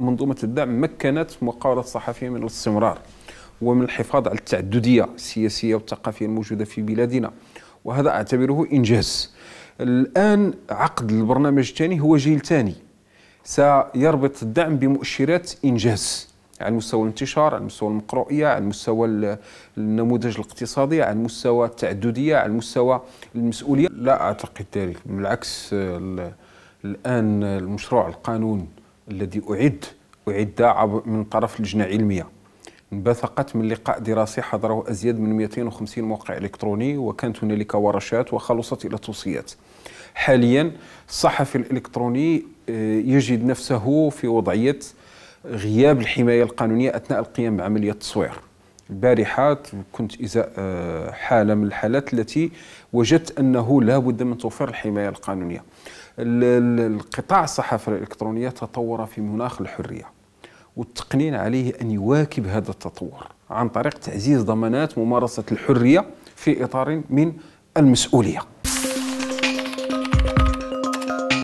منظومه الدعم مكنت مقاولة الصحفيه من الاستمرار ومن الحفاظ على التعدديه السياسيه والثقافيه الموجوده في بلادنا وهذا اعتبره انجاز الان عقد البرنامج الثاني هو جيل ثاني سيربط الدعم بمؤشرات انجاز على مستوى الانتشار على مستوى المقرؤية على مستوى النموذج الاقتصادي على مستوى التعدديه على مستوى المسؤوليه لا اعتقد ذلك بالعكس الان المشروع القانون الذي أعد أعد من طرف لجنة علمية انبثقت من لقاء دراسي حضره أزيد من 250 موقع إلكتروني وكانت هنالك ورشات وخلصت إلى توصيات حاليا الصحفي الإلكتروني آه، يجد نفسه في وضعية غياب الحماية القانونية أثناء القيام بعملية التصوير البارحة كنت إزاء آه، حالة من الحالات التي وجدت أنه لا بد من توفير الحماية القانونية القطاع الصحافة الإلكترونية تطور في مناخ الحرية والتقنين عليه أن يواكب هذا التطور عن طريق تعزيز ضمانات ممارسة الحرية في إطار من المسؤولية